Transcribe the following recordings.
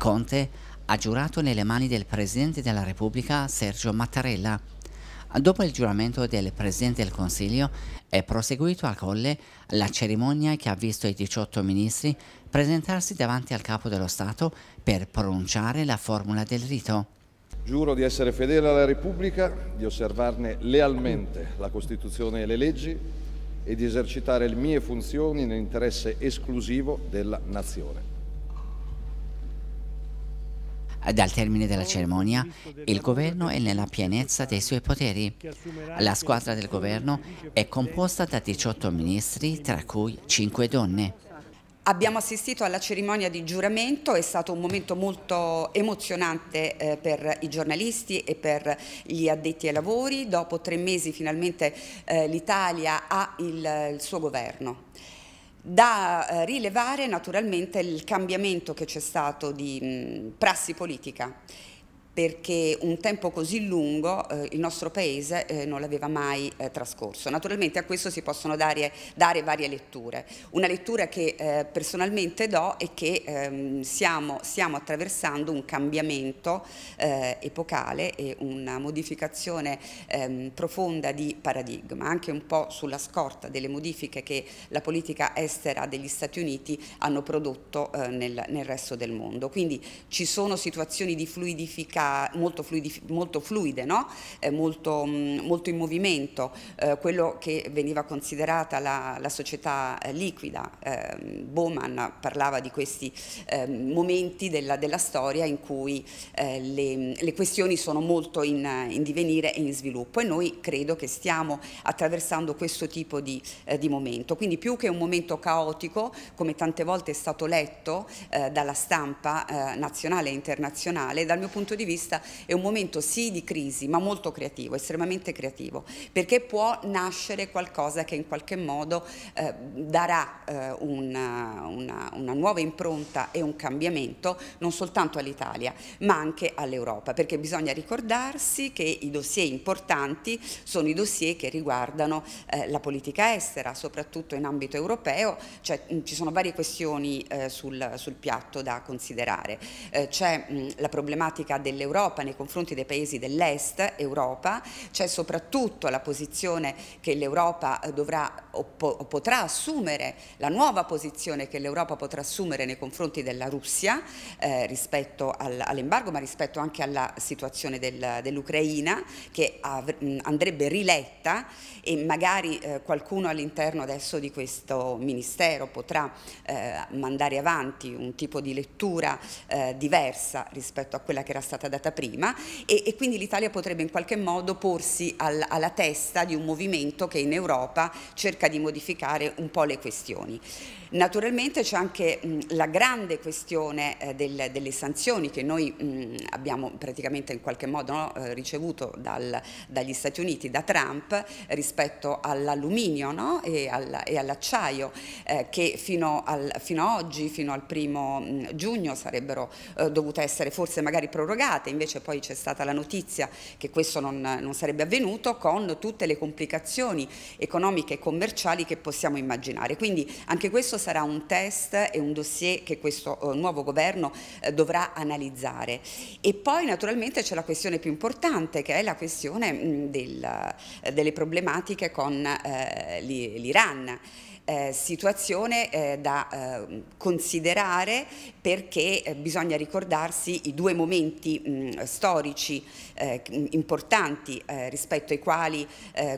Conte ha giurato nelle mani del Presidente della Repubblica Sergio Mattarella. Dopo il giuramento del Presidente del Consiglio è proseguito a Colle la cerimonia che ha visto i 18 ministri presentarsi davanti al Capo dello Stato per pronunciare la formula del rito. Giuro di essere fedele alla Repubblica, di osservarne lealmente la Costituzione e le leggi e di esercitare le mie funzioni nell'interesse esclusivo della Nazione. Dal termine della cerimonia, il governo è nella pienezza dei suoi poteri. La squadra del governo è composta da 18 ministri, tra cui 5 donne. Abbiamo assistito alla cerimonia di giuramento, è stato un momento molto emozionante eh, per i giornalisti e per gli addetti ai lavori. Dopo tre mesi finalmente eh, l'Italia ha il suo governo. Da eh, rilevare naturalmente il cambiamento che c'è stato di mh, prassi politica perché un tempo così lungo eh, il nostro paese eh, non l'aveva mai eh, trascorso. Naturalmente a questo si possono dare, dare varie letture. Una lettura che eh, personalmente do è che ehm, siamo, stiamo attraversando un cambiamento eh, epocale e una modificazione ehm, profonda di paradigma, anche un po' sulla scorta delle modifiche che la politica estera degli Stati Uniti hanno prodotto eh, nel, nel resto del mondo. Quindi ci sono situazioni di fluidificazione molto, fluidi, molto fluide, no? eh, molto, mh, mm, molto, in movimento, eh, quello che veniva considerata la, la società eh, liquida. Ehm, Bowman parlava di questi ehm, momenti della, della, storia in cui eh, le, le, questioni sono molto in, in, divenire e in sviluppo e noi credo che stiamo attraversando questo tipo di, eh, di momento. Quindi più che un momento caotico, come tante volte è stato letto dalla stampa nazionale e internazionale, dal mio punto di vista vista è un momento sì di crisi, ma molto creativo, estremamente creativo, perché può nascere qualcosa che in qualche modo eh, darà eh, una, una, una nuova impronta e un cambiamento non soltanto all'Italia, ma anche all'Europa, perché bisogna ricordarsi che i dossier importanti sono i dossier che riguardano eh, la politica estera, soprattutto in ambito europeo, cioè, mh, mm, ci sono varie questioni eh, sul, sul, piatto da considerare. Eh, C'è mm, la problematica del dell'Europa nei confronti dei paesi dell'Est Europa, c'è soprattutto la posizione che l'Europa eh, dovrà o, potrà assumere, la nuova posizione che l'Europa potrà assumere nei confronti della Russia eh, rispetto all'embargo ma rispetto anche alla situazione del, dell'Ucraina che andrebbe riletta e magari eh, qualcuno all'interno adesso di questo ministero potrà eh, mandare avanti un tipo di lettura eh, diversa rispetto a quella che era stata data prima e, e quindi l'Italia potrebbe in qualche modo porsi al, alla testa di un movimento che in Europa cerca di modificare un po' le questioni. Naturalmente c'è anche mh, la grande questione eh, del, delle sanzioni che noi mh, abbiamo praticamente in qualche modo no, eh, ricevuto dal, dagli Stati Uniti, da Trump, rispetto all'alluminio no, e, al, e all'acciaio eh, che fino, al, fino, a oggi, fino al primo mh, giugno, sarebbero eh, dovute essere forse magari prorogate estate, invece poi c'è stata la notizia che questo non, non sarebbe avvenuto con tutte le complicazioni economiche e commerciali che possiamo immaginare. Quindi anche questo sarà un test e un dossier che questo eh, nuovo governo eh, dovrà analizzare. E poi naturalmente c'è la questione più importante che è la questione mm, del, eh, delle problematiche con l'Iran eh, situazione eh, da eh, considerare perché eh, bisogna ricordarsi i due momenti mh, storici eh, importanti eh, rispetto ai quali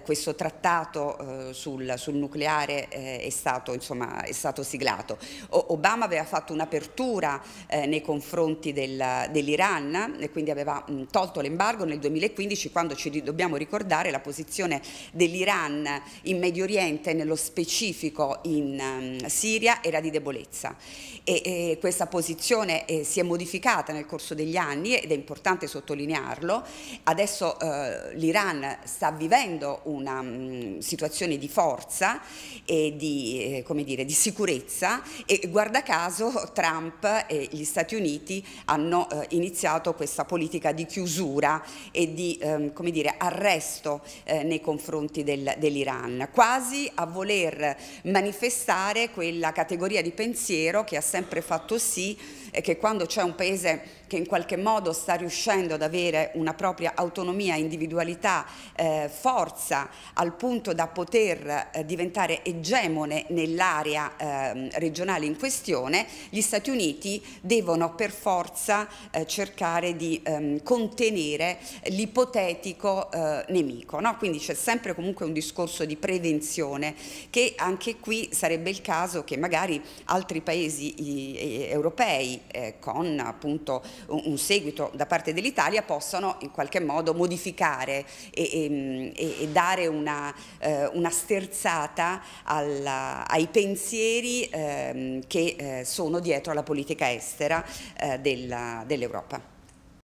questo trattato sul, sul, nucleare è stato, insomma, è, stato, siglato. O Obama aveva fatto un'apertura nei confronti del, dell'Iran e quindi aveva mh, tolto l'embargo nel 2015 quando ci dobbiamo ricordare la posizione dell'Iran in Medio Oriente nello specifico politico in um, Siria era di debolezza e, e questa posizione eh, si è modificata nel corso degli anni ed è importante sottolinearlo. Adesso eh, l'Iran sta vivendo una um, situazione di forza e di, eh, dire, di, sicurezza e guarda caso Trump e gli Stati Uniti hanno eh, iniziato questa politica di chiusura e di um, dire, arresto eh, nei confronti del, dell'Iran, quasi a voler manifestare quella categoria di pensiero che ha sempre fatto sì che quando c'è un paese che in qualche modo sta riuscendo ad avere una propria autonomia, individualità, eh, forza al punto da poter eh, diventare egemone nell'area eh, regionale in questione, gli Stati Uniti devono per forza eh, cercare di ehm, contenere l'ipotetico eh, nemico. No? Quindi c'è sempre comunque un discorso di prevenzione che anche anche qui sarebbe il caso che magari altri paesi europei eh, con appunto un seguito da parte dell'Italia possano in qualche modo modificare e, e, mm, e dare una, eh, una sterzata alla, ai pensieri ehm, eh, che sono dietro alla politica estera eh, dell'Europa. Dell